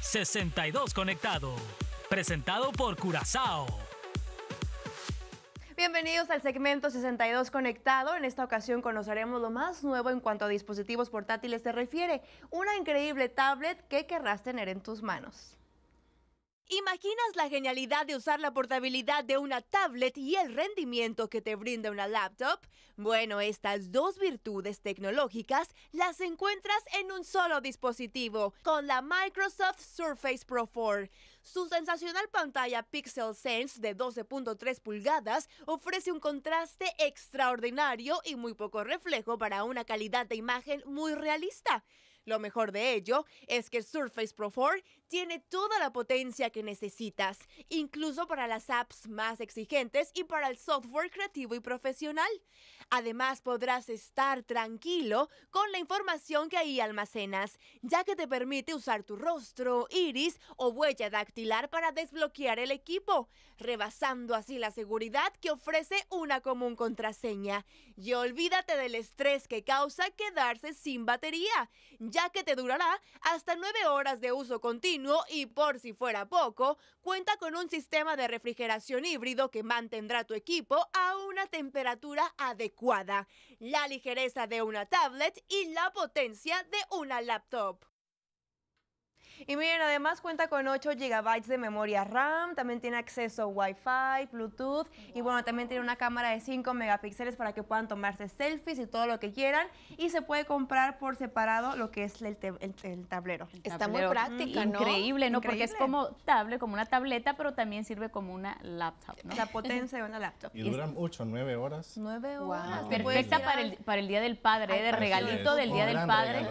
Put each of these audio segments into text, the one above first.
62 Conectado, presentado por Curazao. Bienvenidos al segmento 62 Conectado. En esta ocasión conoceremos lo más nuevo en cuanto a dispositivos portátiles Te refiere, una increíble tablet que querrás tener en tus manos imaginas la genialidad de usar la portabilidad de una tablet y el rendimiento que te brinda una laptop? Bueno, estas dos virtudes tecnológicas las encuentras en un solo dispositivo, con la Microsoft Surface Pro 4. Su sensacional pantalla Pixel Sense de 12.3 pulgadas ofrece un contraste extraordinario y muy poco reflejo para una calidad de imagen muy realista. Lo mejor de ello es que Surface Pro 4 tiene toda la potencia que necesitas, incluso para las apps más exigentes y para el software creativo y profesional. Además, podrás estar tranquilo con la información que ahí almacenas, ya que te permite usar tu rostro, iris o huella dactilar para desbloquear el equipo, rebasando así la seguridad que ofrece una común contraseña. Y olvídate del estrés que causa quedarse sin batería, ya que te durará hasta 9 horas de uso continuo y por si fuera poco, cuenta con un sistema de refrigeración híbrido que mantendrá tu equipo a una temperatura adecuada, la ligereza de una tablet y la potencia de una laptop. Y miren, además cuenta con 8 GB de memoria RAM, también tiene acceso a Wi-Fi, Bluetooth y bueno, también tiene una cámara de 5 megapíxeles para que puedan tomarse selfies y todo lo que quieran. Y se puede comprar por separado lo que es el, tablero. Está muy práctica, mm, Increíble, ¿no? Porque es como tablet, como una tableta, pero también sirve como una laptop, ¿no? La potencia de una laptop. Y duran 8 9 horas. 9 horas. Perfecta para el, para el Día del Padre, ¿eh? de regalito del día del Padre.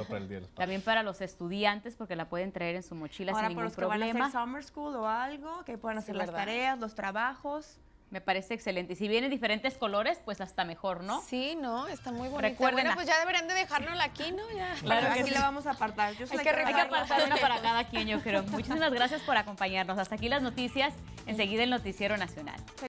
También para los estudiantes, porque la pueden traer su mochila sin problema. Ahora, por los que summer school o algo, que puedan hacer las tareas, los trabajos. Me parece excelente. Y si vienen diferentes colores, pues hasta mejor, ¿no? Sí, no, está muy bonita. Recuerden, pues ya deberían de dejárnosla aquí, ¿no? Ya. aquí la vamos a apartar. Yo hay, que, hay que apartar una para cada quien, yo creo. Muchísimas gracias por acompañarnos. Hasta aquí las noticias. Enseguida el Noticiero Nacional.